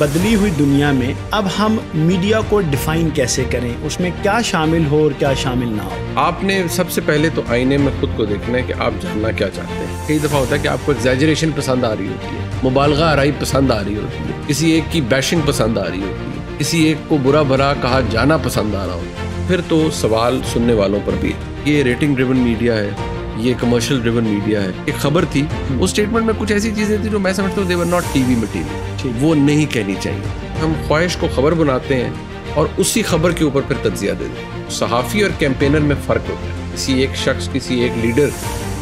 बदली हुई दुनिया में अब हम मीडिया को डिफाइन कैसे करें उसमें क्या शामिल हो और क्या शामिल ना हो आपने सबसे पहले तो आईने में खुद को देखना है कि आप जानना क्या चाहते हैं कई दफ़ा होता है कि आपको एग्जेजरेशन पसंद आ रही होती है मुबालगा आरई पसंद आ रही होती है किसी एक की बैशिंग पसंद आ रही होती है किसी एक को बुरा भरा कहा जाना पसंद आ रहा होता है फिर तो सवाल सुनने वालों पर भी ये रेटिंग ड्रिवन मीडिया है ये कमर्शियल ड्रिवन मीडिया है एक खबर थी उस स्टेटमेंट में कुछ ऐसी चीजें थी जो मैं समझता हूँ देवर नॉट टीवी मटीरियल वो नहीं कहनी चाहिए हम ख्वाहिश को खबर बनाते हैं और उसी खबर के ऊपर फिर तजिया दे दें सहाफ़ी और कैंपेनर में फ़र्क होता है किसी एक शख्स किसी एक लीडर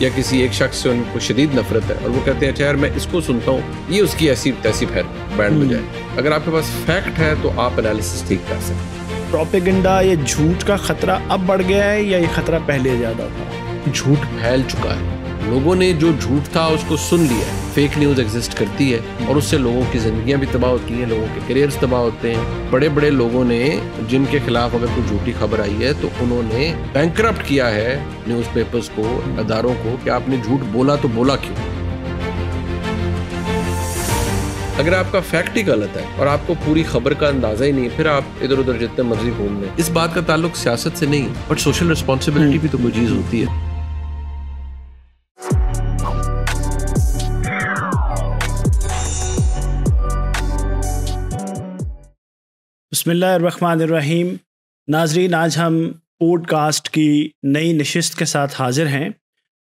या किसी एक शख्स से उनको शदीद नफरत है और वो कहते हैं अच्छा यार मैं इसको सुनता हूँ ये उसकी ऐसी तैसी फैर बैंड हो हम्म। जाए अगर आपके पास फैक्ट है तो आप एनालिसिस ठीक कर सकते हैं प्रोपेगेंडा या झूठ का खतरा अब बढ़ गया है या ये खतरा पहले ज़्यादा था झूठ फैल चुका है लोगों ने जो झूठ था उसको सुन लिया फेक न्यूज एग्जिस्ट करती है और उससे लोगों की जिंदगी भी तबाह होती हैं लोगों के करियर तबाह होते हैं बड़े बड़े लोगों ने जिनके खिलाफ अगर कोई झूठी खबर आई है तो उन्होंने बैंक किया है न्यूज़पेपर्स को अदारों को कि आपने झूठ बोला तो बोला क्यों अगर आपका फैक्ट ही गलत है और आपको पूरी खबर का अंदाजा ही नहीं फिर आप इधर उधर जितने मर्जी घूम लें इस बात का ताल्लुक सियासत से नहीं बट सोशल रिस्पॉन्सिबिलिटी भी तो कोई चीज होती है बसमीम नाजरीन आज हम पोडकास्ट की नई नशस्त के साथ हाजिर हैं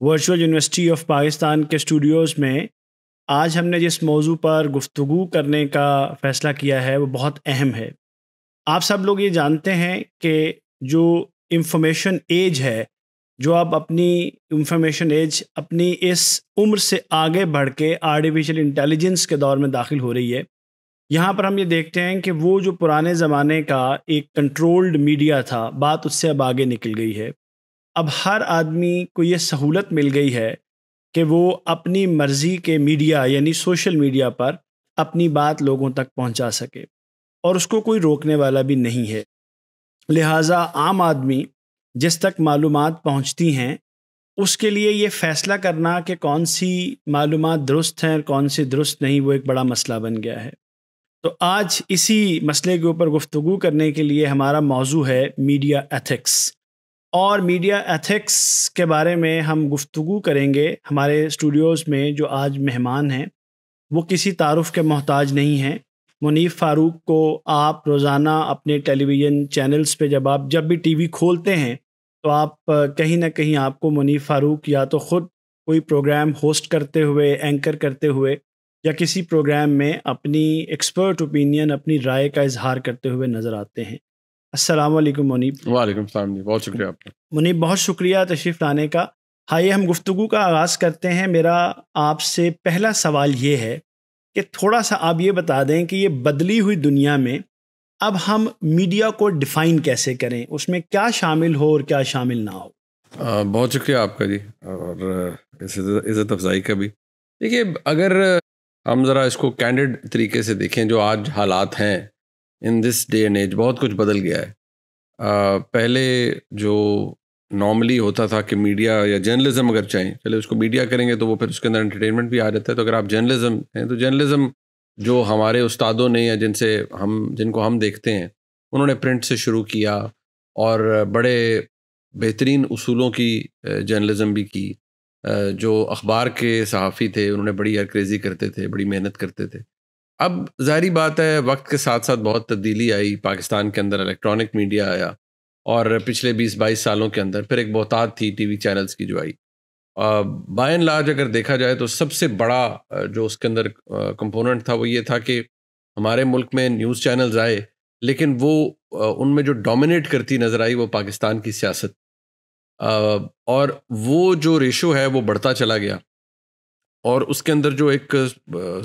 वर्चुअल यूनिवर्सिटी ऑफ पाकिस्तान के स्टूडियोज़ में आज हमने जिस मौजू पर गुफ्तु करने का फ़ैसला किया है वो बहुत अहम है आप सब लोग ये जानते हैं कि जो इंफॉर्मेशन एज है जो आप अपनी इंफॉर्मेशन एज अपनी इस उम्र से आगे बढ़ के आर्टिफिशियल इंटेलिजेंस के दौर में दाखिल हो रही है यहाँ पर हम ये देखते हैं कि वो जो पुराने ज़माने का एक कंट्रोल्ड मीडिया था बात उससे अब आगे निकल गई है अब हर आदमी को ये सहूलत मिल गई है कि वो अपनी मर्ज़ी के मीडिया यानी सोशल मीडिया पर अपनी बात लोगों तक पहुँचा सके और उसको कोई रोकने वाला भी नहीं है लिहाजा आम आदमी जिस तक मालूम पहुँचती हैं उसके लिए ये फ़ैसला करना कि कौन सी मालूम दुरुस्त हैं और कौन सी दुरुस्त नहीं वो एक बड़ा मसला बन गया है तो आज इसी मसले के ऊपर गुफ्तु करने के लिए हमारा मौजू है मीडिया एथिक्स और मीडिया एथिक्स के बारे में हम गुफ्तु करेंगे हमारे स्टूडियोज़ में जो आज मेहमान हैं वो किसी तारफ़ के मोहताज नहीं हैं मुनीफ फारूक को आप रोज़ाना अपने टेलीविज़न चैनल्स पे जब आप जब भी टीवी खोलते हैं तो आप कहीं ना कहीं आपको मुनीफ फारूक या तो ख़ुद कोई प्रोग्राम होस्ट करते हुए एंकर करते हुए या किसी प्रोग्राम में अपनी एक्सपर्ट ओपिनियन अपनी राय का इजहार करते हुए नजर आते हैं अस्सलाम वालेकुम मुनीब वालेकुम सलाम बहुत शुक्रिया आपका मुनीब बहुत शुक्रिया तशरीफ़ लाने का हाई हम गुफ्तु का आगाज़ करते हैं मेरा आपसे पहला सवाल ये है कि थोड़ा सा आप ये बता दें कि ये बदली हुई दुनिया में अब हम मीडिया को डिफ़ाइन कैसे करें उसमें क्या शामिल हो और क्या शामिल ना हो आ, बहुत शुक्रिया आपका जी और इज़्ज़त अफजाई का भी देखिए अगर हम ज़रा इसको कैंडिड तरीके से देखें जो आज हालात हैं in this day and age बहुत कुछ बदल गया है आ, पहले जो नॉर्मली होता था कि मीडिया या जर्नलिज्म अगर चाहें चले उसको मीडिया करेंगे तो वो फिर उसके अंदर एंटरटेनमेंट भी आ जाता है तो अगर आप जर्नलिज्म हैं तो जर्नलिज्म जो हमारे उस्तादों ने या जिनसे हम जिनको हम देखते हैं उन्होंने प्रिंट से शुरू किया और बड़े बेहतरीन उसूलों की जर्नलिज्म भी की जो अखबार के सहाफ़ी थे उन्होंने बड़ी क्रेज़ी करते थे बड़ी मेहनत करते थे अब जाहरी बात है वक्त के साथ साथ बहुत तब्दीली आई पाकिस्तान के अंदर इलेक्ट्रॉनिक मीडिया आया और पिछले 20-22 सालों के अंदर फिर एक बहुतात थी टीवी चैनल्स की जो आई बाय एंड लार्ज अगर देखा जाए तो सबसे बड़ा जो उसके अंदर कंपोनेंट था वो ये था कि हमारे मुल्क में न्यूज़ चैनल्स आए लेकिन वो उनमें जो डोमिनेट करती नज़र आई वो पाकिस्तान की सियासत और वो जो रेशो है वो बढ़ता चला गया और उसके अंदर जो एक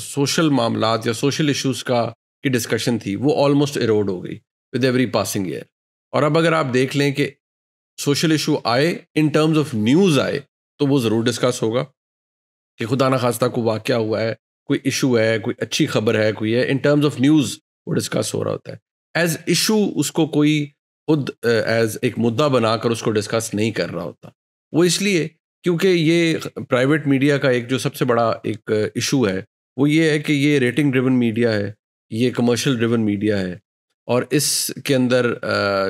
सोशल मामला या सोशल इश्यूज का की डिस्कशन थी वो ऑलमोस्ट एरोड हो गई विद एवरी पासिंग ईयर और अब अगर आप देख लें कि सोशल इशू आए इन टर्म्स ऑफ न्यूज़ आए तो वो ज़रूर डिस्कस होगा कि खुदा ना खास्ता को वाक़ हुआ है कोई इशू है कोई अच्छी खबर है कोई है इन टर्म्स ऑफ न्यूज़ वो डिस्कस हो रहा होता है एज इशू उसको कोई खुद एज एक मुद्दा बनाकर उसको डिस्कस नहीं कर रहा होता वो इसलिए क्योंकि ये प्राइवेट मीडिया का एक जो सबसे बड़ा एक इशू है वो ये है कि ये रेटिंग ड्रिवन मीडिया है ये कमर्शियल ड्रिवन मीडिया है और इसके अंदर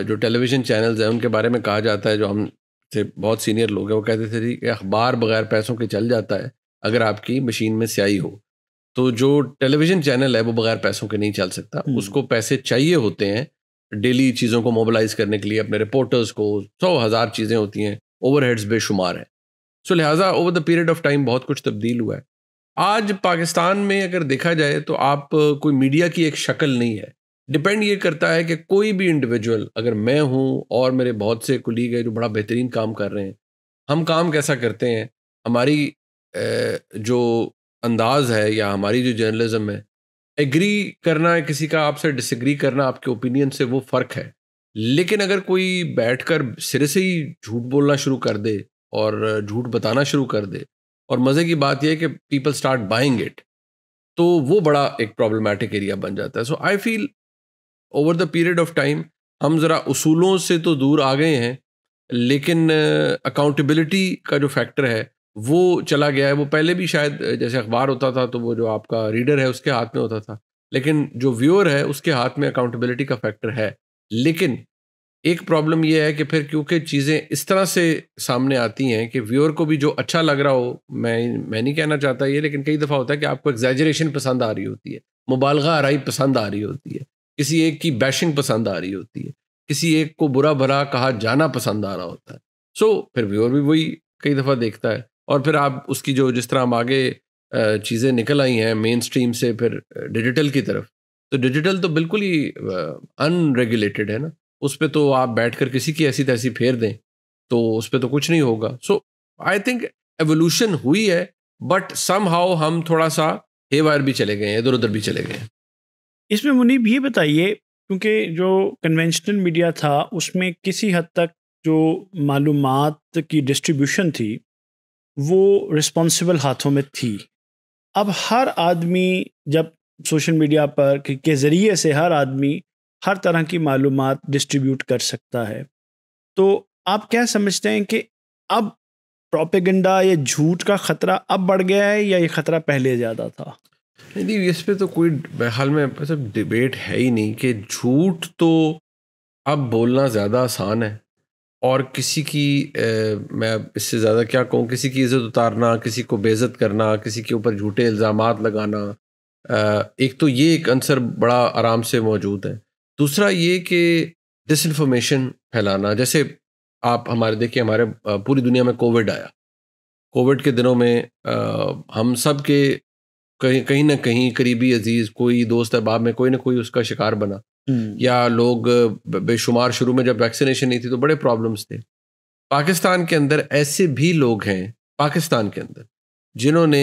जो टेलीविज़न चैनल्स हैं उनके बारे में कहा जाता है जो हम से बहुत सीनियर लोग हैं वो कहते थे कि अखबार बगैर पैसों के चल जाता है अगर आपकी मशीन में स्याही हो तो जो टेलीविज़न चैनल है वो बगैर पैसों के नहीं चल सकता हम्म। उसको पैसे चाहिए होते हैं डेली चीज़ों को मोबिलाइज करने के लिए अपने रिपोर्टर्स को सौ हज़ार चीज़ें होती हैं ओवरहेड्स बेशुमार हैं सो लिहाजा over the period of time बहुत कुछ तब्दील हुआ है आज पाकिस्तान में अगर देखा जाए तो आप कोई मीडिया की एक शक्ल नहीं है डिपेंड ये करता है कि कोई भी इंडिविजुअल अगर मैं हूँ और मेरे बहुत से कुलीग हैं जो बड़ा बेहतरीन काम कर रहे हैं हम काम कैसा करते हैं हमारी जो अंदाज है या हमारी जो जर्नलिज्म है एग्री करना है किसी का आपसे डिसएग्री करना आपके ओपिनियन से वो फ़र्क है लेकिन अगर कोई बैठकर सिरे से ही झूठ बोलना शुरू कर दे और झूठ बताना शुरू कर दे और मज़े की बात यह है कि पीपल स्टार्ट बाइंग इट तो वो बड़ा एक प्रॉब्लमेटिक एरिया बन जाता है so I feel over the period of time हम ज़रा उसूलों से तो दूर आ गए हैं लेकिन अकाउंटेबिलिटी का जो फैक्टर है वो चला गया है वो पहले भी शायद जैसे अखबार होता था तो वो जो आपका रीडर है उसके हाथ में होता था लेकिन जो व्यूअर है उसके हाथ में अकाउंटेबिलिटी का फैक्टर है लेकिन एक प्रॉब्लम यह है कि फिर क्योंकि चीज़ें इस तरह से सामने आती हैं कि व्यूअर को भी जो अच्छा लग रहा हो मैं मैं नहीं कहना चाहता ये लेकिन कई दफ़ा होता है कि आपको एग्जैजरेशन पसंद आ रही होती है मुबालगा आरई पसंद आ रही होती है किसी एक की बैशिंग पसंद आ रही होती है किसी एक को बुरा भरा कहा जाना पसंद आ रहा होता है सो so, फिर व्यूअर भी वही कई दफ़ा देखता है और फिर आप उसकी जो जिस तरह हम आगे चीज़ें निकल आई हैं मेन स्ट्रीम से फिर डिजिटल की तरफ तो डिजिटल तो बिल्कुल ही अनरेगुलेटेड है ना उस पर तो आप बैठ कर किसी की ऐसी तैसी फेर दें तो उस पर तो कुछ नहीं होगा सो आई थिंक एवोल्यूशन हुई है बट सम हाउ हम थोड़ा सा हे वायर भी चले गए हैं इधर उधर भी चले गए हैं इसमें मुनीब ये बताइए क्योंकि जो कन्वेंशनल मीडिया था उसमें किसी हद तक जो मालूम की डिस्ट्रीब्यूशन थी वो रिस्पॉन्सिबल हाथों में थी अब हर आदमी जब सोशल मीडिया पर के ज़रिए से हर आदमी हर तरह की मालूम डिस्ट्रीब्यूट कर सकता है तो आप क्या समझते हैं कि अब प्रोपेगेंडा या झूठ का ख़तरा अब बढ़ गया है या ये ख़तरा पहले ज़्यादा था नहीं इस पर तो कोई बहाल में मतलब डिबेट है ही नहीं कि झूठ तो अब बोलना ज़्यादा आसान है और किसी की ए, मैं इससे ज़्यादा क्या कहूँ किसी की इज़्ज़त उतारना किसी को बेज़त करना किसी के ऊपर झूठे इल्ज़ाम लगाना एक तो ये एक अंसर बड़ा आराम से मौजूद है दूसरा ये कि डिसइंफॉर्मेशन फैलाना जैसे आप हमारे देखिए हमारे पूरी दुनिया में कोविड आया कोविड के दिनों में आ, हम सब के कहीं कहीं ना कहीं करीबी अजीज़ कोई दोस्त अहबाब में कोई ना कोई उसका शिकार बना Hmm. या लोग बेशुमार शुरू में जब वैक्सीनेशन नहीं थी तो बड़े प्रॉब्लम्स थे पाकिस्तान के अंदर ऐसे भी लोग हैं पाकिस्तान के अंदर जिन्होंने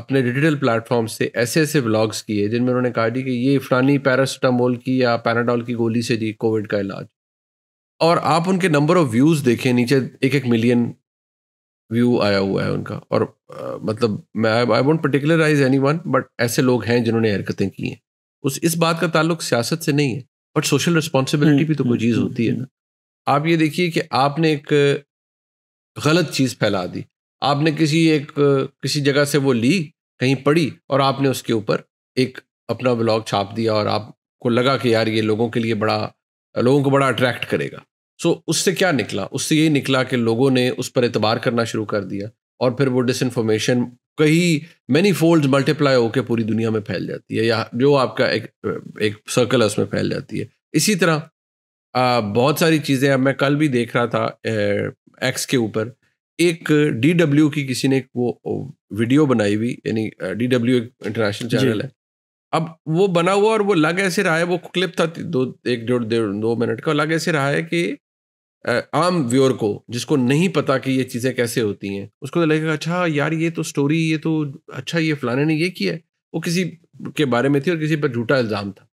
अपने डिजिटल प्लेटफॉर्म से ऐसे ऐसे ब्लॉग्स किए जिनमें उन्होंने कहा कि ये फलानी पैरासिटामोल की या पैराडोल की गोली से जी कोविड का इलाज और आप उनके नंबर ऑफ व्यूज़ देखें नीचे एक एक मिलियन व्यू आया हुआ है उनका और आ, मतलब मैं I won't particularise anyone but ऐसे लोग हैं जिन्होंने हरकतें की हैं उस इस बात का ताल्लुक सियासत से नहीं है बट सोशल रिस्पॉन्सिबिलिटी भी तो कोई हम्म, चीज़ हम्म, होती है ना हम्म। आप ये देखिए कि आपने एक गलत चीज़ फैला दी आपने किसी एक किसी जगह से वो ली कहीं पड़ी और आपने उसके ऊपर एक अपना ब्लॉग छाप दिया और आपको लगा कि यार ये लोगों के लिए बड़ा लोगों को बड़ा अट्रैक्ट करेगा सो so, उससे क्या निकला उससे यही निकला कि लोगों ने उस पर एतबार करना शुरू कर दिया और फिर वो डिसइंफॉर्मेशन कहीं मैनी फोल्ड मल्टीप्लाई होकर पूरी दुनिया में फैल जाती है या जो आपका एक एक सर्कल है उसमें फैल जाती है इसी तरह आ, बहुत सारी चीज़ें अब मैं कल भी देख रहा था एक्स के ऊपर एक डी डब्ल्यू की किसी ने वो वीडियो बनाई हुई यानी डी डब्ल्यू एक इंटरनेशनल चैनल है अब वो बना हुआ और वो लग ऐसे रहा है वो क्लिप था दो एक डेढ़ डेढ़ दो मिनट का लग ऐसे रहा है कि आम व्यूअर को जिसको नहीं पता कि ये चीज़ें कैसे होती हैं उसको तो लगेगा अच्छा यार ये तो स्टोरी ये तो अच्छा ये फलाने ने ये किया है वो किसी के बारे में थी और किसी पर झूठा इल्ज़ाम था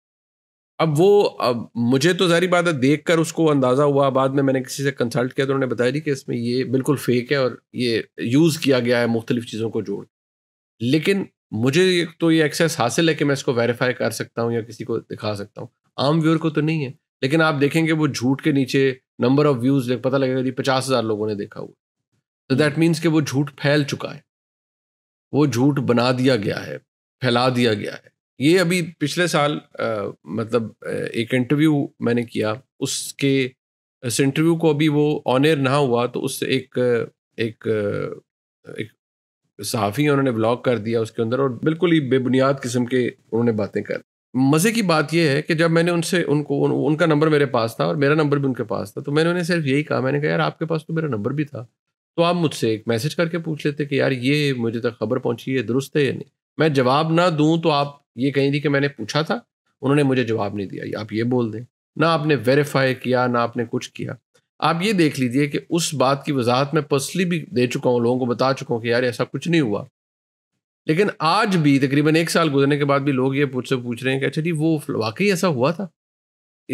अब वो अब मुझे तो जारी बात है देख कर उसको अंदाज़ा हुआ बाद में मैंने किसी से कंसल्ट किया तो उन्होंने बताया नहीं कि इसमें ये बिल्कुल फेक है और ये यूज़ किया गया है मुख्तलिफ चीज़ों को जोड़ लेकिन मुझे तो ये एक्सेस हासिल है कि मैं इसको वेरीफाई कर सकता हूँ या किसी को दिखा सकता हूँ आम व्यूअर को तो नहीं है लेकिन आप देखेंगे वो झूठ के नीचे नंबर ऑफ व्यूज पता लगेगा कि पचास हजार लोगों ने देखा हुआ तो दैट मीन्स कि वो झूठ फैल चुका है वो झूठ बना दिया गया है फैला दिया गया है ये अभी पिछले साल आ, मतलब एक इंटरव्यू मैंने किया उसके इस इंटरव्यू को अभी वो ऑन एयर ना हुआ तो उससे एक एक एक सहाफ़ी उन्होंने ब्लॉग कर दिया उसके अंदर और बिल्कुल ही बेबुनियाद किस्म के उन्होंने बातें कर मज़े की बात यह है कि जब मैंने उनसे उनको उन, उनका नंबर मेरे पास था और मेरा नंबर भी उनके पास था तो मैंने उन्हें सिर्फ यही कहा मैंने कहा यार आपके पास तो मेरा नंबर भी था तो आप मुझसे एक मैसेज करके पूछ लेते कि यार ये मुझे तक खबर पहुंची है दुरुस्त है या नहीं मैं जवाब ना दूँ तो आप ये कहीं थी कि मैंने पूछा था उन्होंने मुझे जवाब नहीं दिया आप ये बोल दें ना आपने वेरीफाई किया ना आपने कुछ किया आप ये देख लीजिए कि उस बात की वजाहत मैं पर्सनली भी दे चुका हूँ लोगों को बता चुका हूँ कि यार ऐसा कुछ नहीं हुआ लेकिन आज भी तकरीबन एक साल गुजरने के बाद भी लोग ये मुझसे पूछ रहे हैं कि अच्छा जी वो वाकई ऐसा हुआ था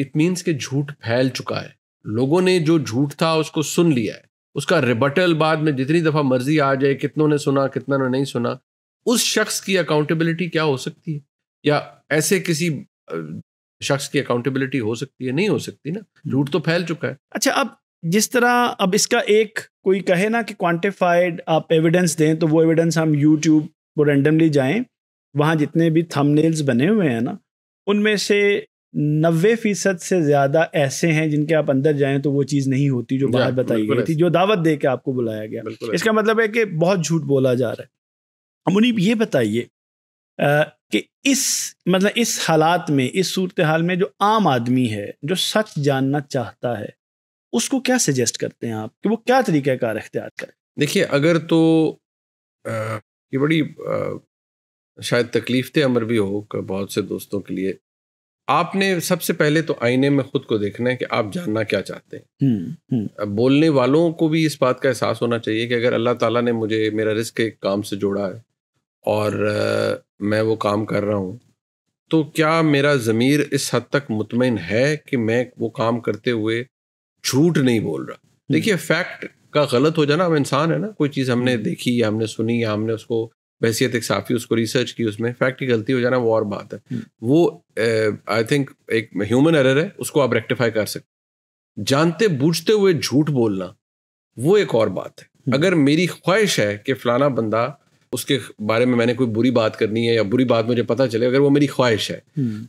इट मीन्स कि झूठ फैल चुका है लोगों ने जो झूठ था उसको सुन लिया है उसका रिबटल बाद में जितनी दफ़ा मर्जी आ जाए कितनों ने सुना कितना ने नहीं सुना उस शख्स की अकाउंटेबिलिटी क्या हो सकती है या ऐसे किसी शख्स की अकाउंटेबिलिटी हो सकती है नहीं हो सकती ना झूठ तो फैल चुका है अच्छा अब जिस तरह अब इसका एक कोई कहे ना कि क्वांटिफाइड आप एविडेंस दें तो वो एविडेंस हम यूट्यूब वो रेंडमली जाएं वहाँ जितने भी थंबनेल्स बने हुए हैं ना उनमें से नबे फीसद से ज़्यादा ऐसे हैं जिनके आप अंदर जाएं तो वो चीज़ नहीं होती जो बाहर बताई गई थी जो दावत दे के आपको बुलाया गया इसका मतलब है कि बहुत झूठ बोला जा रहा है मुनीब ये बताइए कि इस मतलब इस हालात में इस सूरत हाल में जो आम आदमी है जो सच जानना चाहता है उसको क्या सजेस्ट करते हैं आप कि वो क्या तरीक़ाकार अख्तियार करें देखिए अगर तो ये बड़ी आ, शायद तकलीफ अमर भी हो बहुत से दोस्तों के लिए आपने सबसे पहले तो आईने में खुद को देखना है कि आप जानना क्या चाहते हैं हम्म, हम्म। अब बोलने वालों को भी इस बात का एहसास होना चाहिए कि अगर अल्लाह ताला ने मुझे मेरा रिस्क एक काम से जोड़ा है और आ, मैं वो काम कर रहा हूँ तो क्या मेरा ज़मीर इस हद तक मुतमिन है कि मैं वो काम करते हुए झूठ नहीं बोल रहा हम्म। देखिए फैक्ट का गलत हो जाना हम इंसान है ना कोई चीज़ हमने हम्म। देखी या हमने सुनी या हमने उसको बहसीत एक साफ़ी उसको रिसर्च की उसमें फैक्ट की गलती हो जाना वो और बात है हम्म। वो आई थिंक एक ह्यूमन एरर है उसको आप रेक्टिफाई कर सकते जानते बूझते हुए झूठ बोलना वो एक और बात है हम्म। अगर मेरी ख्वाहिश है कि फलाना बंदा उसके बारे में मैंने कोई बुरी बात करनी है या बुरी बात मुझे पता चले अगर वो मेरी ख्वाहिश है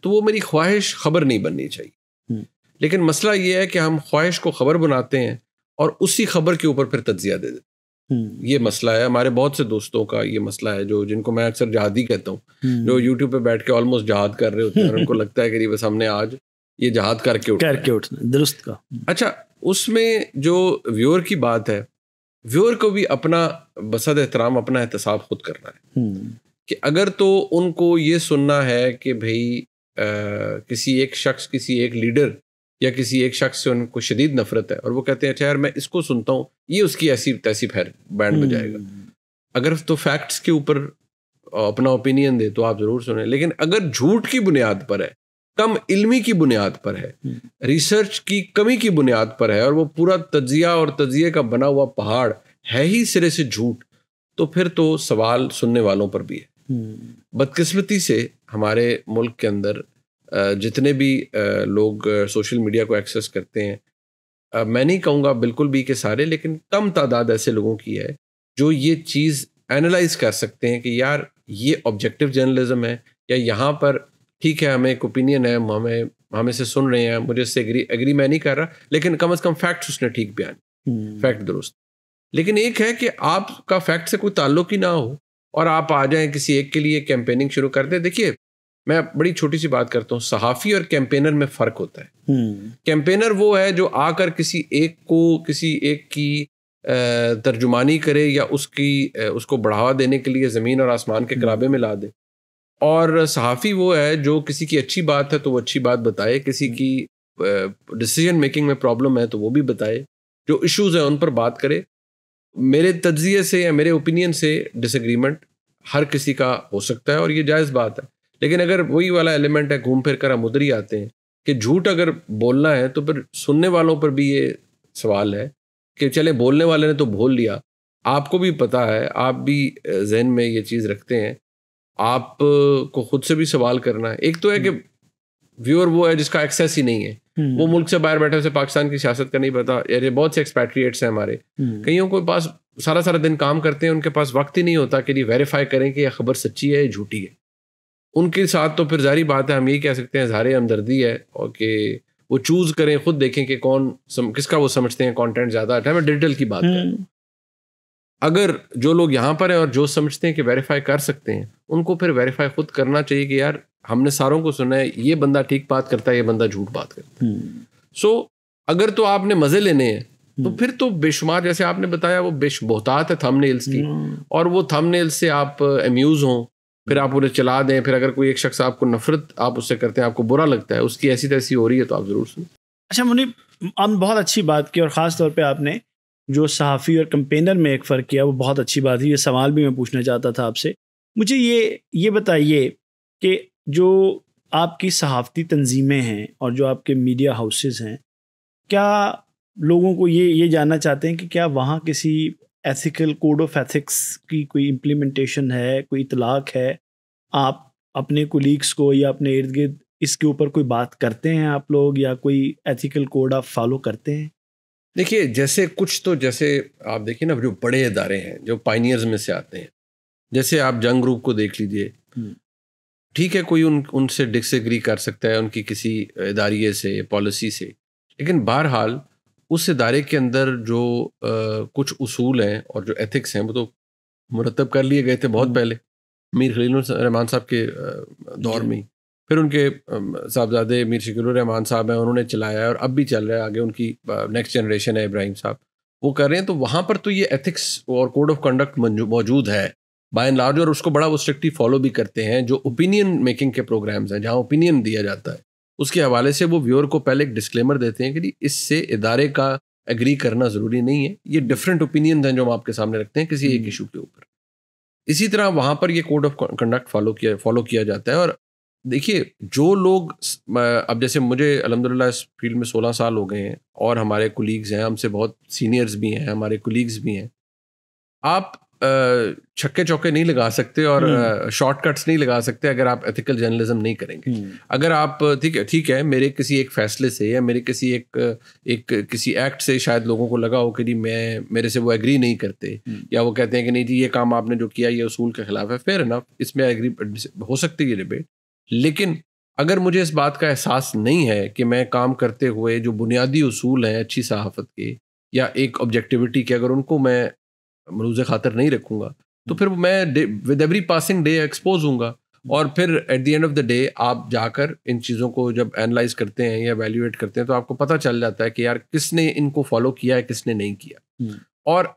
तो वो मेरी ख्वाहिश खबर नहीं बननी चाहिए लेकिन मसला ये है कि हम ख्वाहिश को खबर बनाते हैं और उसी खबर के ऊपर फिर तजिया दे देते हम्म। ये मसला है हमारे बहुत से दोस्तों का ये मसला है जो जिनको मैं अक्सर जहादी कहता हूँ हम्म। जो यूट्यूब पे बैठ के ऑलमोस्ट जहाद कर रहे होते हैं उनको लगता है कि बस हमने आज ये जहाद करके उठ करके उठना दुरुस्त का अच्छा उसमें जो व्यूअर की बात है व्यूअर को भी अपना बसद एहतराम अपना एहतसाब खुद करना है हम्म। कि अगर तो उनको ये सुनना है कि भाई किसी एक शख्स किसी एक लीडर या किसी एक शख्स से उनको शदीद नफरत है और वो कहते हैं अच्छा यार मैं इसको सुनता हूँ ये उसकी ऐसी तैसी फैर बैंड बजाएगा हम्म। अगर तो फैक्ट्स के ऊपर अपना ओपिनियन दे तो आप ज़रूर सुने लेकिन अगर झूठ की बुनियाद पर है कम इल्मी की बुनियाद पर है रिसर्च हम्म। की कमी की बुनियाद पर है और वो पूरा तजिया और तजिए का बना हुआ पहाड़ है ही सिरे से झूठ तो फिर तो सवाल सुनने वालों पर भी है हम्म। बदकिस्मती से हमारे मुल्क के अंदर जितने भी लोग सोशल मीडिया को एक्सेस करते हैं मैं नहीं कहूँगा बिल्कुल भी के सारे लेकिन कम तादाद ऐसे लोगों की है जो ये चीज़ एनालाइज कर सकते हैं कि यार ये ऑब्जेक्टिव जर्नलिज्म है या यहाँ पर ठीक है हमें एक ओपिनियन है हमें हमें से सुन रहे हैं मुझे इससे एग्री एग्री मैं नहीं कर रहा लेकिन कम अज़ कम फैक्ट उसने ठीक बयान फैक्ट हम्म। दुरुस्त लेकिन एक है कि आपका फैक्ट से कोई ताल्लुक ही ना हो और आप आ जाएं किसी एक के लिए कैंपेनिंग शुरू कर दें देखिए मैं बड़ी छोटी सी बात करता हूँ सहाफ़ी और कैंपेनर में फ़र्क होता है कैंपेनर वो है जो आकर किसी एक को किसी एक की तर्जुमानी करे या उसकी उसको बढ़ावा देने के लिए ज़मीन और आसमान के कराबे में ला दे और सहाफ़ी वो है जो किसी की अच्छी बात है तो वो अच्छी बात बताए किसी की डिसीजन मेकिंग में प्रॉब्लम है तो वो भी बताए जो इश्यूज़ हैं उन पर बात करे मेरे तजिए से या मेरे ओपिनियन से डिसग्रीमेंट हर किसी का हो सकता है और ये जायज़ बात है लेकिन अगर वही वाला एलिमेंट है घूम फिर कर हम उधर ही आते हैं कि झूठ अगर बोलना है तो फिर सुनने वालों पर भी ये सवाल है कि चले बोलने वाले ने तो बोल लिया आपको भी पता है आप भी जहन में ये चीज़ रखते हैं आप को खुद से भी सवाल करना है एक तो है कि हम्म। व्यूअर वो है जिसका एक्सेस ही नहीं है वो हम्म। मुल्क से बाहर बैठे उसे पाकिस्तान की सियासत का नहीं पता यार बहुत से एक्सपैट्रिएट्स हैं हमारे हम्म। कईयों के पास सारा सारा दिन काम करते हैं उनके पास वक्त ही नहीं होता कि ये वेरीफाई करें कि यह खबर सच्ची है या झूठी है उनके साथ तो फिर जारी बात है हम ये कह सकते हैं सारे हमदर्दी है और कि वो चूज करें खुद देखें कि कौन सम, किसका वो समझते हैं कंटेंट ज़्यादा है मैं डिजिटल की बात करूँ हम्म। अगर जो लोग यहाँ पर हैं और जो समझते हैं कि वेरीफाई कर सकते हैं उनको फिर वेरीफाई खुद करना चाहिए कि यार हमने सारों को सुना है ये बंदा ठीक बात करता है ये बंदा झूठ बात करता है सो हम्म। अगर तो आपने मज़े लेने हैं तो हम्म। फिर तो बेशुमार जैसे आपने बताया वो बेश बहुतात है थमनेल्स की और वो थमनेल्स से आप एम्यूज़ हों फिर आप उन्हें चला दें फिर अगर कोई एक शख्स आपको नफरत आप उससे करते हैं आपको बुरा लगता है उसकी ऐसी तैसी हो रही है तो आप ज़रूर सुन अच्छा मुनीब आपने बहुत अच्छी बात की और ख़ास तौर पर आपने जो सहाफ़ी और कंपेनर में एक फ़र्क किया वो बहुत अच्छी बात है ये सवाल भी मैं पूछना चाहता था आपसे मुझे ये ये बताइए कि जो आपकी सहाफ़ती तंजीमें हैं और जो आपके मीडिया हाउसेस हैं क्या लोगों को ये ये जानना चाहते हैं कि क्या वहाँ किसी एथिकल कोड ऑफ एथिक्स की कोई इम्प्लीमेंटेशन है कोई इतलाक है आप अपने कोलीग्स को या अपने इर्द गिर्द इसके ऊपर कोई बात करते हैं आप लोग या कोई एथिकल कोड आप फॉलो करते हैं देखिए जैसे कुछ तो जैसे आप देखिए ना जो बड़े इदारे हैं जो पाइनियर्स में से आते हैं जैसे आप जंग ग्रुप को देख लीजिए हम्म। ठीक है कोई उन उनसे डिसएग्री कर सकता है उनकी किसी इदारिये से पॉलिसी से लेकिन बहरहाल उस इदारे के अंदर जो आ, कुछ उसूल हैं और जो एथिक्स हैं वो तो मुरतब कर लिए गए थे बहुत हम्म। पहले मीर खलील रहमान साहब के दौर में फिर उनके साहबजादे मीर शकील रहमान साहब हैं उन्होंने चलाया है और अब भी चल रहा है आगे उनकी नेक्स्ट जनरेशन है इब्राहिम साहब वो कर रहे हैं तो वहाँ पर तो ये एथिक्स और कोड ऑफ कंडक्ट मौजूद है बाय एंड लार्ज और उसको बड़ा वो स्ट्रिक्टली फॉलो भी करते हैं जो ओपिनियन मेकिंग के प्रोग्राम्स हैं जहाँ ओपिनियन दिया जाता है उसके हवाले से वो व्यूअर को पहले एक डिस्क्लेमर देते हैं कि इससे इदारे का एग्री करना ज़रूरी नहीं है ये डिफरेंट ओपिनियन हैं जो हम आपके सामने रखते हैं किसी एक इशू हम्म। के ऊपर इसी तरह वहाँ पर ये कोड ऑफ कंडक्ट फॉलो किया फॉलो किया जाता है और देखिए जो लोग अब जैसे मुझे अलहमदिल्ला इस फील्ड में सोलह साल हो गए हैं और हमारे कुलीग्स हैं हमसे बहुत सीनियर्स भी हैं हमारे कुलीग्स भी हैं आप छक्के चौके नहीं लगा सकते और शॉर्टकट्स हम्म। नहीं लगा सकते अगर आप एथिकल जर्नलिज्म नहीं करेंगे हम्म। अगर आप ठीक है ठीक है मेरे किसी एक फैसले से या मेरे किसी एक एक किसी एक्ट से शायद लोगों को लगा हो कि जी मैं मेरे से वो एग्री नहीं करते हम्म। या वो कहते हैं कि नहीं जी ये काम आपने जो किया ये उसूल के खिलाफ है फेयर ना इसमें एग्री हो सकती है डिबेट लेकिन अगर मुझे इस बात का एहसास नहीं है कि मैं काम करते हुए जो बुनियादी उसूल हैं अच्छी सहाफत के या एक ऑब्जेक्टिविटी के अगर उनको मैं मरूज खातर नहीं रखूँगा तो फिर मैं with every passing day expose हूँ और फिर at the end of the day आप जाकर इन चीज़ों को जब एनालाइज करते हैं या वैल्यूएट करते हैं तो आपको पता चल जाता है कि यार किसने इनको फॉलो किया है किसने नहीं किया हम्म। और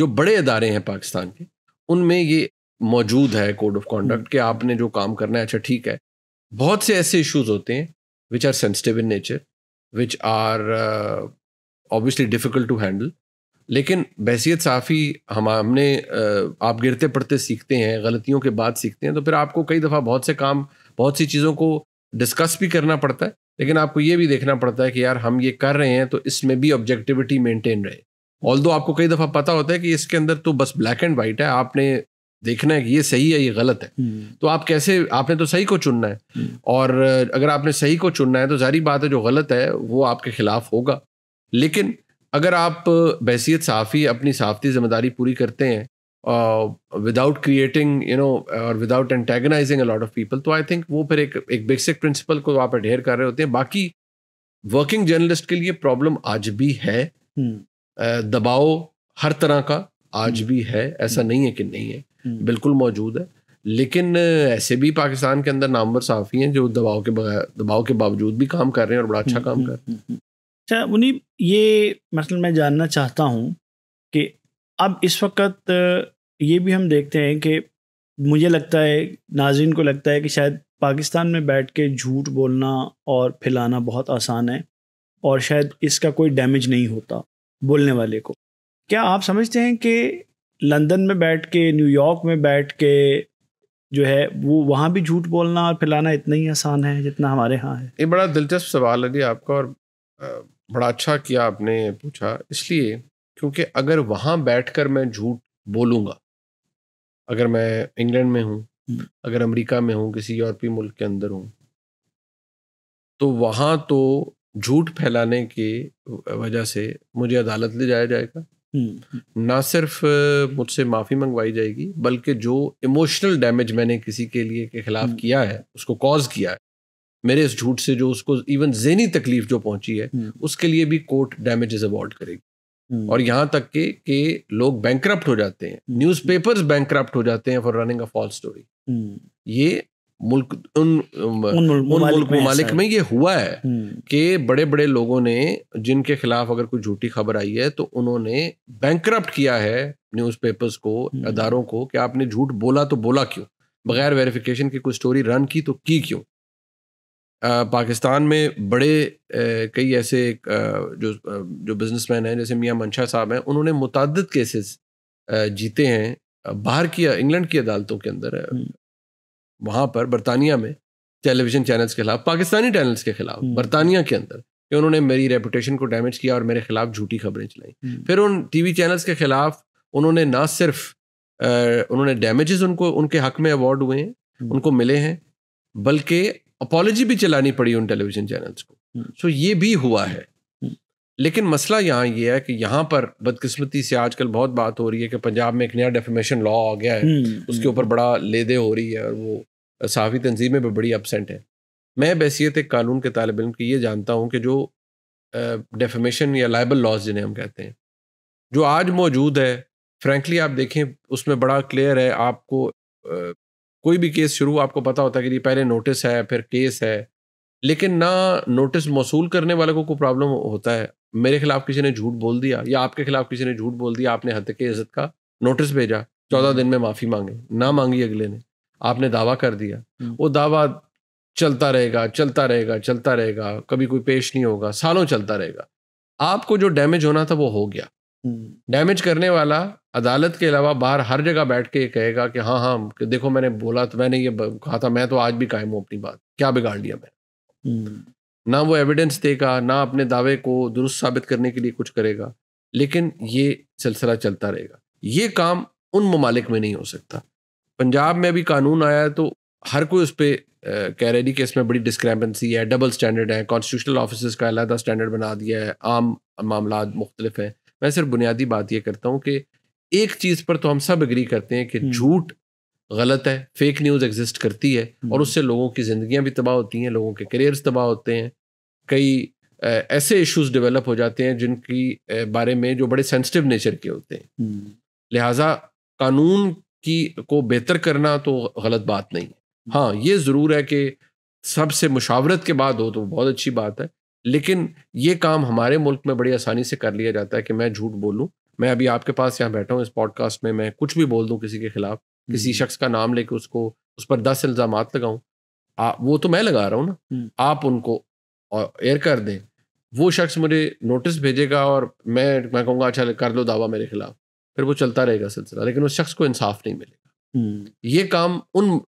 जो बड़े अदारे हैं पाकिस्तान के उनमें ये मौजूद है कोड ऑफ कॉन्डक्ट कि आपने जो काम करना है अच्छा ठीक है बहुत से ऐसे इश्यूज होते हैं which are sensitive in nature which are obviously difficult to handle लेकिन बहसीत साफ़ी हम हमने आप गिरते पड़ते सीखते हैं गलतियों के बाद सीखते हैं तो फिर आपको कई दफ़ा बहुत से काम बहुत सी चीज़ों को डिस्कस भी करना पड़ता है लेकिन आपको ये भी देखना पड़ता है कि यार हम ये कर रहे हैं तो इसमें भी ऑब्जेक्टिविटी मेंटेन रहे ऑल आपको कई दफ़ा पता होता है कि इसके अंदर तो बस ब्लैक एंड वाइट है आपने देखना है कि ये सही है ये गलत है हम्म। तो आप कैसे आपने तो सही को चुनना है हम्म। और अगर आपने सही को चुनना है तो जारी बात है जो गलत है वो आपके खिलाफ होगा लेकिन अगर आप बैसीत साफ़ी अपनी सहाफ़ती ज़िम्मेदारी पूरी करते हैं विदाउट क्रिएटिंग यू नो और without antagonising a lot of people तो आई थिंक वो फिर एक एक बेसिक प्रिंसिपल को आप अडेयर कर रहे होते हैं बाकी वर्किंग जर्नलिस्ट के लिए प्रॉब्लम आज भी है हम्म। uh, दबाव हर तरह का आज हम्म। भी है ऐसा हम्म। नहीं है कि नहीं है बिल्कुल मौजूद है लेकिन ऐसे भी पाकिस्तान के अंदर नामवर साफ़ी हैं जो दबाव के बगैर दबाव के बावजूद भी काम कर रहे हैं और बड़ा अच्छा काम कर रहे हैं अच्छा मुनीब ये मसल मैं जानना चाहता हूँ कि अब इस वक्त ये भी हम देखते हैं कि मुझे लगता है नाजरन को लगता है कि शायद पाकिस्तान में बैठ के झूठ बोलना और फैलाना बहुत आसान है और शायद इसका कोई डैमेज नहीं होता बोलने वाले को क्या आप समझते हैं कि लंदन में बैठ के न्यूयॉर्क में बैठ के जो है वो वहाँ भी झूठ बोलना और फैलाना इतना ही आसान है जितना हमारे यहाँ है ये बड़ा दिलचस्प सवाल है जी आपका और बड़ा अच्छा किया आपने पूछा इसलिए क्योंकि अगर वहाँ बैठकर मैं झूठ बोलूँगा अगर मैं इंग्लैंड में हूँ अगर अमेरिका में हूँ किसी यूरोपीय मुल्क के अंदर हूँ तो वहाँ तो झूठ फैलाने की वजह से मुझे अदालत ले जाया जाएगा ना सिर्फ मुझसे माफ़ी मंगवाई जाएगी बल्कि जो इमोशनल डैमेज मैंने किसी के लिए के खिलाफ किया है उसको कॉज किया है मेरे इस झूठ से जो उसको इवन जहनी तकलीफ जो पहुंची है हम्म। उसके लिए भी कोर्ट डैमेजेस अवॉर्ड करेगी हम्म। और यहाँ तक के के लोग बैंक्रप्ट हो जाते हैं न्यूज न्यूज़पेपर्स बैंक्रप्ट हो जाते हैं for running a false story ये मुल्क उन उन मुल्क ममालिक में ये हुआ है हम्म। कि बड़े बड़े लोगों ने जिनके खिलाफ अगर कोई झूठी खबर आई है तो उन्होंने बैंक्रप्ट किया है न्यूज़पेपर्स को अदारों को कि आपने झूठ बोला तो बोला क्यों बगैर वेरिफिकेशन की कोई स्टोरी रन की तो की क्यों पाकिस्तान में बड़े कई ऐसे जो जो बिजनेसमैन हैं जैसे मियाँ मंशा साहब हैं उन्होंने मुतद केसेस जीते हैं बाहर की इंग्लैंड की अदालतों के अंदर हम्म। वहाँ पर बरतानिया में टेलीविजन चैनल्स के खिलाफ पाकिस्तानी चैनल्स के खिलाफ हम्म। बरतानिया के अंदर कि उन्होंने मेरी रेपुटेशन को डैमेज किया और मेरे खिलाफ झूठी खबरें चलाई हम्म। फिर उन टीवी चैनल्स के खिलाफ उन्होंने ना सिर्फ उन्होंने डैमेजेस उनको उनके हक में अवार्ड हुए हैं उनको मिले हैं बल्कि अपॉलोजी भी चलानी पड़ी उन टेलीविजन चैनल्स को सो हम्म। ये भी हुआ है हम्म। लेकिन मसला यहाँ ये है कि यहाँ पर बदकिस्मती से आजकल बहुत बात हो रही है कि पंजाब में एक नया डेफिमेशन लॉ आ गया है हम्म, उसके ऊपर बड़ा लेदे हो रही है और वो सहाफ़ी तनजीमें भी बड़ी अपसेंट है मैं बैसीत एक कानून के तालब इम की ये जानता हूँ कि जो डेफिमेशन या लाइबल लॉज जिन्हें हम कहते हैं जो आज मौजूद है फ्रेंकली आप देखें उसमें बड़ा क्लियर है आपको कोई भी केस शुरू आपको पता होता है कि पहले नोटिस है फिर केस है लेकिन ना नोटिस मौसू करने वाले को कोई प्रॉब्लम होता है मेरे खिलाफ किसी ने झूठ बोल दिया या आपके खिलाफ किसी ने झूठ बोल दिया आपने हद के इज्जत का नोटिस भेजा चौदह हम्म। दिन में माफ़ी मांगे ना मांगी अगले ने आपने दावा कर दिया हम्म। वो दावा चलता रहेगा चलता रहेगा चलता रहेगा कभी कोई पेश नहीं होगा सालों चलता रहेगा आपको जो डैमेज होना था वो हो गया डैमेज करने वाला अदालत के अलावा बाहर हर जगह बैठ के कहेगा कि हाँ हाँ कि देखो मैंने बोला तो मैंने ये कहा था मैं तो आज भी कायम हूँ अपनी बात क्या बिगाड़ लिया मैंने हम्म। ना वो एविडेंस देगा ना अपने दावे को दुरुस्त साबित करने के लिए कुछ करेगा लेकिन ये सिलसिला चलता रहेगा ये काम उन ममालिक में नहीं हो सकता पंजाब में भी कानून आया तो हर कोई उस पर कह रहे थी कि इसमें बड़ी डिस्क्रैपेंसी है डबल स्टैंडर्ड है कॉन्स्टिट्यूशनल ऑफिसर्स का अलहदा स्टैंडर्ड बना दिया है आम मामला मुख्तलिफ हैं मैं सिर्फ बुनियादी बात यह करता हूँ कि एक चीज़ पर तो हम सब एग्री करते हैं कि हम्म। झूठ गलत है फेक न्यूज़ एग्जिस्ट करती है और हम्म। उससे लोगों की जिंदगियां भी तबाह होती हैं लोगों के करियर्स तबाह होते हैं कई ऐसे इश्यूज डेवलप हो जाते हैं जिनकी बारे में जो बड़े सेंसिटिव नेचर के होते हैं हम्म। लिहाजा कानून की को बेहतर करना तो गलत बात नहीं है हाँ ये ज़रूर है कि सबसे मुशावरत के बाद हो तो बहुत अच्छी बात है लेकिन ये काम हमारे मुल्क में बड़ी आसानी से कर लिया जाता है कि मैं झूठ बोलूँ मैं अभी आपके पास यहाँ बैठा हूँ इस पॉडकास्ट में मैं कुछ भी बोल दूँ किसी के खिलाफ किसी हम्म। शख्स का नाम लेके उसको उस पर दस इल्ज़ाम लगाऊँ वो तो मैं लगा रहा हूँ ना हम्म। आप उनको एयर कर दें वो शख्स मुझे नोटिस भेजेगा और मैं मैं कहूँगा अच्छा कर लो दावा मेरे खिलाफ फिर वो चलता रहेगा सिलसिला लेकिन उस शख्स को इंसाफ नहीं मिलेगा हम्म। ये काम उन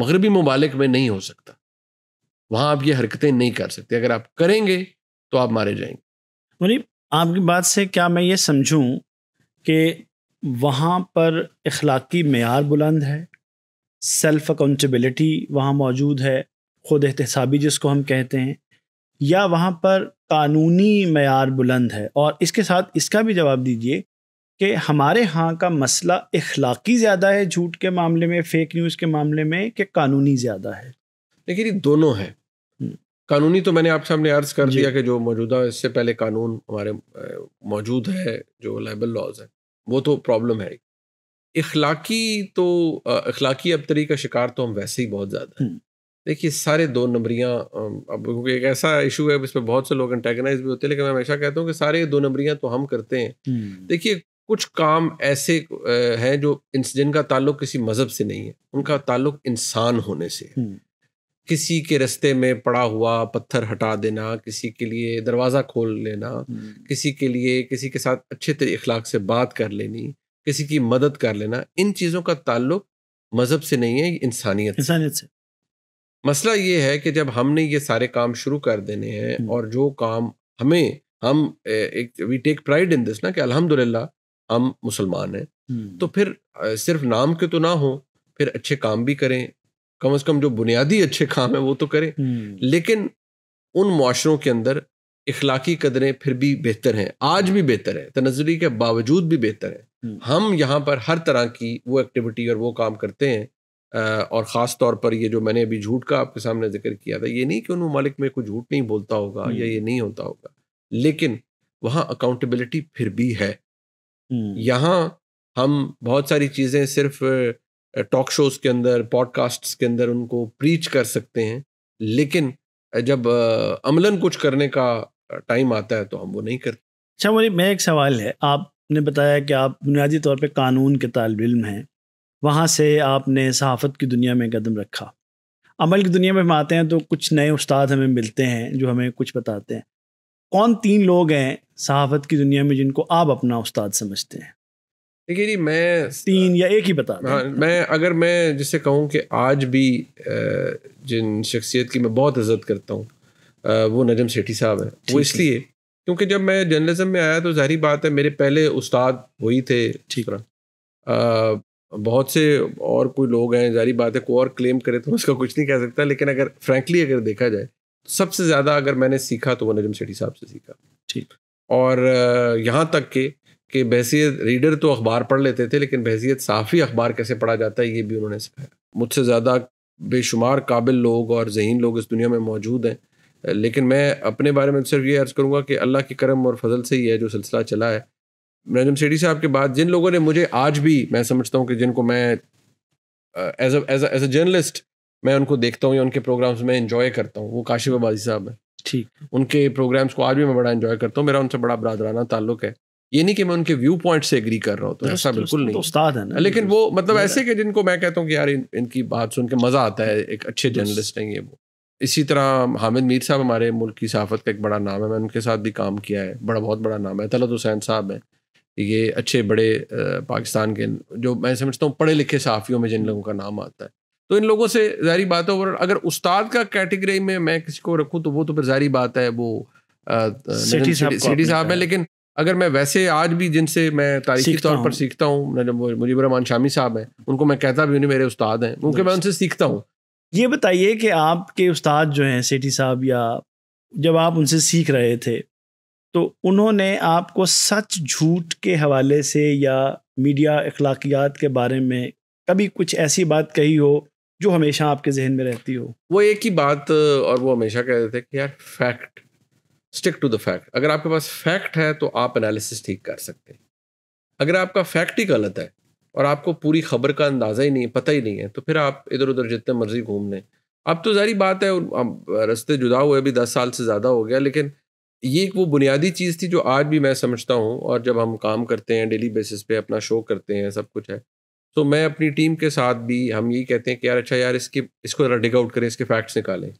मगरबी ममालिक में नहीं हो सकता वहां आप ये हरकतें नहीं कर सकते अगर आप करेंगे तो आप मारे जाएंगे मुनीब आपकी बात से क्या मैं ये समझूं कि वहाँ पर अखलाकी मैार बुलंद है सेल्फ़ अकाउंटेबिलिटी वहाँ मौजूद है ख़ुद एहतसाबी जिसको हम कहते हैं या वहाँ पर कानूनी मैार बुलंद है और इसके साथ इसका भी जवाब दीजिए कि हमारे यहाँ का मसला अखलाकी ज़्यादा है झूठ के मामले में फेक न्यूज़ के मामले में कि कानूनी ज़्यादा है लेकिन ये दोनों है कानूनी तो मैंने आप सामने अर्ज कर दिया कि जो मौजूदा इससे पहले कानून हमारे मौजूद है जो लाइबल लॉज है वो तो प्रॉब्लम है इखलाकी तो इखलाकी अबतरी का शिकार तो हम वैसे ही बहुत ज़्यादा हम्म। देखिए सारे दो नंबरियाँ अब क्योंकि एक ऐसा इशू है इस पर बहुत से लोग इंटेगनाइज भी होते हैं लेकिन मैं हमेशा कहता हूँ कि सारे दो नंबरियाँ तो हम करते हैं हम्म। देखिए कुछ काम ऐसे हैं जो जिनका ताल्लुक किसी मज़हब से नहीं है उनका ताल्लुक इंसान होने से है हम्म। किसी के रस्ते में पड़ा हुआ पत्थर हटा देना किसी के लिए दरवाज़ा खोल लेना हम्म। किसी के लिए किसी के साथ अच्छे अखलाक से बात कर लेनी किसी की मदद कर लेना इन चीज़ों का ताल्लुक मज़हब से नहीं है इंसानियत इंसानियत से मसला ये है कि जब हमने ये सारे काम शुरू कर देने हैं हम्म। और जो काम हमें हम एक we take pride in this ना कि अल्हम्दुलिल्लाह हम मुसलमान हैं हम्म। तो फिर सिर्फ नाम के तो ना हो फिर अच्छे काम भी करें कम से कम जो बुनियादी अच्छे काम है वो तो करें हम्म। लेकिन उन माशरों के अंदर इखलाकी कदरें फिर भी बेहतर हैं आज भी बेहतर है तनजरी के बावजूद भी बेहतर है हम्म। हम यहाँ पर हर तरह की वो एक्टिविटी और वो काम करते हैं और ख़ास तौर पर ये जो मैंने अभी झूठ का आपके सामने जिक्र किया था ये नहीं कि उन ममालिक में कोई झूठ नहीं बोलता होगा हम्म। या ये नहीं होता होगा लेकिन वहाँ अकाउंटेबिलिटी फिर भी है यहाँ हम बहुत सारी चीज़ें सिर्फ टॉक शोज के अंदर पॉडकास्ट के अंदर उनको प्रीच कर सकते हैं लेकिन जब अमलन कुछ करने का टाइम आता है तो हम वो नहीं करते अच्छा मोरी मैं एक सवाल है आपने बताया कि आप बुनियादी तौर पे कानून के तालब इम हैं वहाँ से आपने सहाफ़त की दुनिया में कदम रखा अमल की दुनिया में हम आते हैं तो कुछ नए उस्ताद हमें मिलते हैं जो हमें कुछ बताते हैं कौन तीन लोग हैं सहाफ़त की दुनिया में जिनको आप अपना उस्ताद समझते हैं देखिए जी मैं तीन या एक ही बता हाँ मैं अगर मैं जिसे कहूँ कि आज भी जिन शख्सियत की मैं बहुत इज्जत करता हूँ वो नजम सेठी साहब हैं वो इसलिए क्योंकि जब मैं जर्नलिज्म में आया तो जहरी बात है मेरे पहले उस्ताद वही थे ठीक रहा बहुत से और कोई लोग हैं जारी बात है को और क्लेम करे तो उसका कुछ नहीं कह सकता लेकिन अगर फ्रैंकली अगर देखा जाए तो सबसे ज़्यादा अगर मैंने सीखा तो वो नजम सेठी साहब से सीखा ठीक और यहाँ तक के कि बहसीत रीडर तो अखबार पढ़ लेते थे लेकिन बहसीत साफ़ी अखबार कैसे पढ़ा जाता है ये भी उन्होंने सिखाया मुझसे ज़्यादा बेशुमार काबिल लोग और जहन लोग इस दुनिया में मौजूद हैं लेकिन मैं अपने बारे में सिर्फ ये अर्ज़ करूँगा कि अल्लाह के करम और फजल से ही है जो सिलसिला चला है नजम सेठी साहब के बाद जिन लोगों ने मुझे आज भी मैं समझता हूँ कि जिनको मैं एज एज अ जर्नलिस्ट मैं उनको देखता हूँ या उनके प्रोग्राम्स में इन्जॉय करता हूँ वो काशिफ आबादी साहब हैं ठीक उनके प्रोग्राम्स को आज भी मैं बड़ा इन्जॉय करता हूँ मेरा उनसे बड़ा बरदराना ताल्लुक है ये नहीं कि मैं उनके व्यू पॉइंट से एग्री कर रहा हूँ तो, तो ऐसा तो बिल्कुल तो नहीं उस्ताद है ना लेकिन वो मतलब ऐसे कि जिनको मैं कहता हूँ कि यार इन, इनकी बात सुन के मज़ा आता है एक अच्छे जर्नलिस्ट हैं ये वो इसी तरह हामिद मीर साहब हमारे मुल्क की सहाफत का एक बड़ा नाम है मैंने उनके साथ भी काम किया है बड़ा बहुत बड़ा नाम है तलत हुसैन साहब हैं ये अच्छे बड़े पाकिस्तान के जो मैं समझता हूँ पढ़े लिखे सहाफ़ियों में जिन लोगों का नाम आता है तो इन लोगों से जारी बात है और अगर उस्ताद का कैटेगरी में मैं किसी को रखूँ तो वो तो फिर जारी बात है वो सिटी साहब है लेकिन अगर मैं वैसे आज भी जिनसे मैं तारीखी तौर पर सीखता हूँ मुजीबर रहमान शामी साहब हैं उनको मैं कहता भी उन्हें मेरे उस्ताद हैं क्योंकि मैं उनसे सीखता हूँ ये बताइए कि आपके उस्ताद जो हैं सेठी साहब या जब आप उनसे सीख रहे थे तो उन्होंने आपको सच झूठ के हवाले से या मीडिया अखलाकियात के बारे में कभी कुछ ऐसी बात कही हो जो हमेशा आपके जहन में रहती हो वो एक ही बात और वो हमेशा कहते थे कि यार fact stick to the fact अगर आपके पास फैक्ट है तो आप एनालिसिस ठीक कर सकते हैं अगर आपका फैक्ट ही गलत है और आपको पूरी खबर का अंदाज़ा ही नहीं है पता ही नहीं है तो फिर आप इधर उधर जितने मर्जी घूम लें अब तो जारी बात है रस्ते जुदा हुए अभी दस साल से ज़्यादा हो गया लेकिन ये एक वो बुनियादी चीज़ थी जो आज भी मैं समझता हूँ और जब हम काम करते हैं डेली बेसिस पे अपना शो करते हैं सब कुछ है तो मैं अपनी टीम के साथ भी हम यही कहते हैं कि यार अच्छा यार इसके इसको डिग आउट करें इसके फैक्ट्स निकालें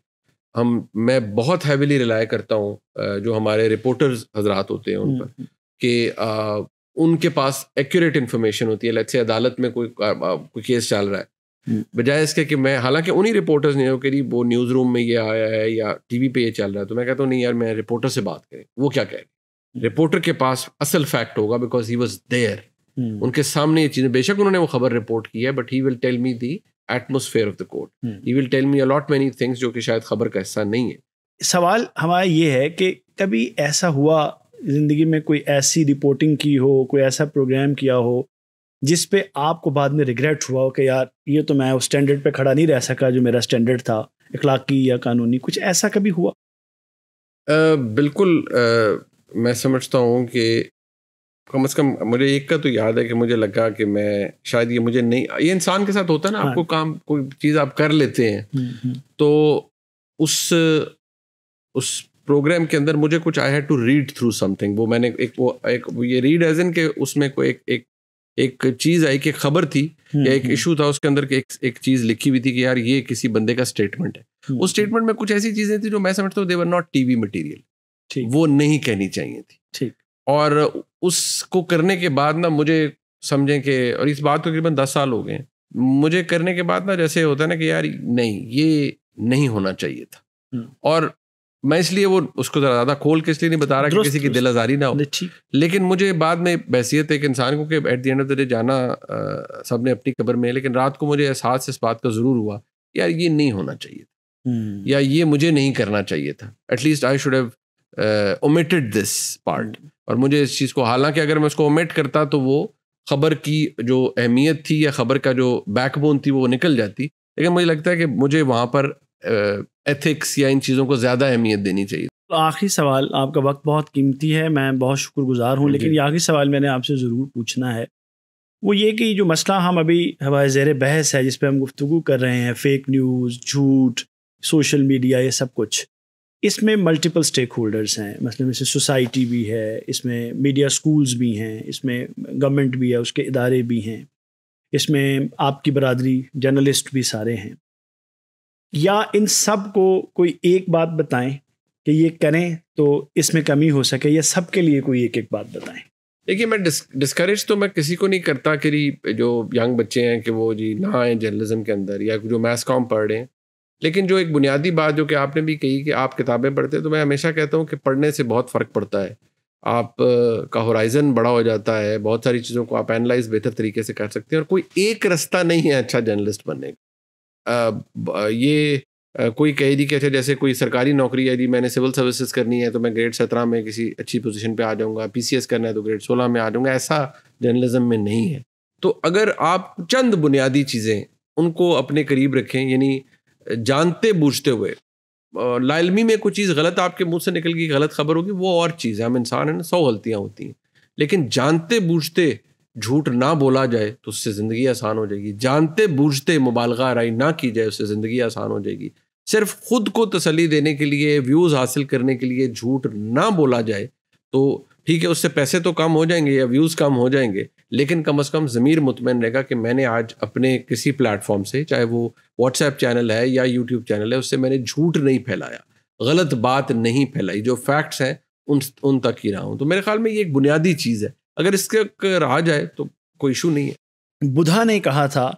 हम मैं बहुत हैविली रिलाय करता हूँ जो हमारे रिपोर्टर्स हजरात होते हैं उन पर हम्म, हम्म। कि उनके पास एक्यूरेट इन्फॉर्मेशन होती है लेट्स से अदालत में कोई कोई केस चल रहा है हम्म। बजाय इसके कि मैं हालांकि उन्हीं रिपोर्टर्स ने कह रही वो न्यूज़ रूम में ये आया है या टीवी पे ये चल रहा है तो मैं कहता हूँ नहीं यार मैं रिपोर्टर से बात करें वो क्या कह रहे रिपोर्टर के पास असल फैक्ट होगा बिकॉज ही वॉज देयर उनके सामने ये चीज़ें बेशक उन्होंने वो खबर रिपोर्ट की है but he will tell me the atmosphere of the court you will tell me a lot many things जो कि शायद खबर का हिस्सा नहीं है सवाल हमारा ये है कि कभी ऐसा हुआ ज़िंदगी में कोई ऐसी रिपोर्टिंग की हो कोई ऐसा प्रोग्राम किया हो जिस पे आपको बाद में रिग्रेट हुआ हो कि यार ये तो मैं उस स्टैंडर्ड पे खड़ा नहीं रह सका जो मेरा स्टैंडर्ड था इखलाकी या कानूनी कुछ ऐसा कभी हुआ आ, बिल्कुल आ, मैं समझता हूँ कि कम से कम मुझे एक का तो याद है कि मुझे लगा कि मैं शायद ये मुझे नहीं ये इंसान के साथ होता है ना आपको हाँ। काम कोई चीज़ आप कर लेते हैं हम्म, हम्म। तो उस उस प्रोग्राम के अंदर मुझे कुछ I had to read through something वो मैंने एक वो एक ये रीड एज इन के उसमें कोई एक एक एक चीज़ आई कि खबर थी हम्म, या एक इशू था उसके अंदर एक एक चीज़ लिखी हुई थी कि यार ये किसी बंदे का स्टेटमेंट है उस स्टेटमेंट में कुछ ऐसी चीज़ें थी जो मैं समझता हूँ देवर नॉट वी मटीरियल वो नहीं कहनी चाहिए थी ठीक और उसको करने के बाद ना मुझे समझें कि और इस बात को तकरीबन दस साल हो गए मुझे करने के बाद ना जैसे होता है ना कि यार नहीं ये नहीं होना चाहिए था हम्म। और मैं इसलिए वो उसको ज़रा ज़्यादा खोल के इसलिए नहीं बता रहा कि किसी की दिल आज़ारी ना हो लेकिन मुझे बाद में बहसीत एक इंसान को कि at the end of the day जाना सब ने अपनी कब्र में लेकिन रात को मुझे एहसास इस बात का ज़रूर हुआ यार ये नहीं होना चाहिए था हम्म। या ये मुझे नहीं करना चाहिए था at least I should have omitted this part और मुझे इस चीज़ को हालांकि अगर मैं उसको ओमेट करता तो वो खबर की जो अहमियत थी या खबर का जो बैकबोन थी वो निकल जाती लेकिन मुझे लगता है कि मुझे वहाँ पर एथिक्स या इन चीज़ों को ज़्यादा अहमियत देनी चाहिए तो आखिरी सवाल आपका वक्त बहुत कीमती है मैं बहुत शुक्रगुजार हूँ लेकिन ये आखिरी सवाल मैंने आपसे ज़रूर पूछना है वो ये कि जो मसला हम अभी हमारे जेर बहस है जिस पर हम गुफ्तु कर रहे हैं फेक न्यूज़ झूठ सोशल मीडिया ये सब कुछ इसमें मल्टीपल स्टेक होल्डर्स हैं मसलन इसमें सोसाइटी भी है इसमें मीडिया स्कूल्स भी हैं इसमें गवर्नमेंट भी है उसके इदारे भी हैं इसमें आपकी बरदरी जर्नलिस्ट भी सारे हैं या इन सब को कोई एक बात बताएं कि ये करें तो इसमें कमी हो सके या सबके लिए कोई एक एक बात बताएं देखिए मैं डिस्करेज तो मैं किसी को नहीं करता कि जो यंग बच्चे हैं कि वो जी ना आए जर्नलिज्म के अंदर या जो मैथ कॉम पढ़ रहे हैं लेकिन जो एक बुनियादी बात जो कि आपने भी कही कि आप किताबें पढ़ते तो मैं हमेशा कहता हूँ कि पढ़ने से बहुत फ़र्क पड़ता है आप का होराइजन बड़ा हो जाता है बहुत सारी चीज़ों को आप एनालाइज बेहतर तरीके से कर सकते हैं और कोई एक रास्ता नहीं है अच्छा जर्नलिस्ट बनने का ये कोई कह दी कहते अच्छा जैसे कोई सरकारी नौकरी है जी मैंने सिविल सर्विसेज करनी है तो मैं ग्रेड सत्रह में किसी अच्छी पोजीशन पे आ जाऊंगा पीसीएस करना है तो ग्रेड सोलह में आ जाऊंगा ऐसा जर्नलिज्म में नहीं है तो अगर आप चंद बुनियादी चीज़ें उनको अपने करीब रखें यानी जानते बूझते हुए लालमी में कोई चीज़ गलत आपके मुंह से निकल गई गलत खबर होगी वो और चीज़ है हम इंसान हैं ना सौ गलतियाँ होती हैं लेकिन जानते बूझते झूठ ना बोला जाए तो उससे ज़िंदगी आसान हो जाएगी जानते बूझते मुबालगा राय ना की जाए उससे ज़िंदगी आसान हो जाएगी सिर्फ खुद को तसली देने के लिए व्यूज़ हासिल करने के लिए झूठ ना बोला जाए तो ठीक है उससे पैसे तो कम हो जाएंगे या व्यूज़ कम हो जाएंगे लेकिन कम अज़ कम ज़मीर मुतमिन रहेगा कि मैंने आज अपने किसी प्लेटफॉर्म से चाहे वो व्हाट्सएप चैनल है या यूट्यूब चैनल है उससे मैंने झूठ नहीं फैलाया गलत बात नहीं फैलाई जो फैक्ट्स हैं उन उन तक ही रहा हूँ तो मेरे ख्याल में ये एक बुनियादी चीज़ है अगर इसके रहा जाए तो कोई इशू नहीं है बुधा ने कहा था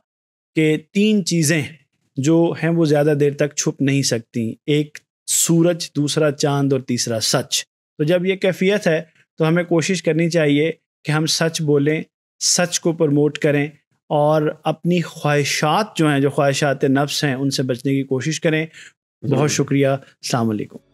कि तीन चीज़ें जो हैं वो ज़्यादा देर तक छुप नहीं सकती एक सूरज दूसरा चांद और तीसरा सच तो जब ये कैफियत है तो हमें कोशिश करनी चाहिए कि हम सच बोलें सच को प्रमोट करें और अपनी ख्वाहिशात जो हैं जो ख्वाहिशात नफ्स हैं उनसे बचने की कोशिश करें बहुत शुक्रिया अलकुम